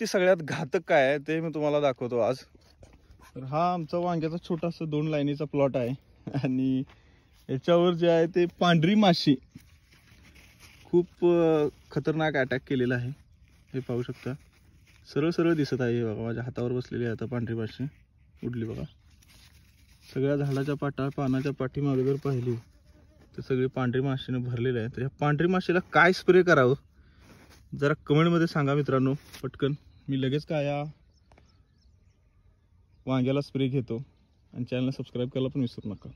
ती सगळ्यात घातक काय आहे ते मी तुम्हाला दाखवतो आज तर हा आमचा वांग्याचा छोटासा दोन लाईनीचा प्लॉट आहे आणि याच्यावर जे आहे ते पांढरी माशी खूप खतरनाक अटॅक केलेला आहे हे पाहू शकता सरळ सरळ दिसत आहे बघा माझ्या हातावर बसलेली आहे आता पांढरी माशी उडली बघा सगळ्या झाडाच्या पाटा पानाच्या पाठीमागे जर पाहिली तर सगळी पांढरी माशीने भरलेले आहे तर ह्या पांढरी माशीला काय स्प्रे करावं जरा कमेंटमध्ये सांगा मित्रांनो पटकन मी लगेच का या वांग्याला स्प्रे घेतो आणि चॅनलला सबस्क्राईब करायला पण विसरू नका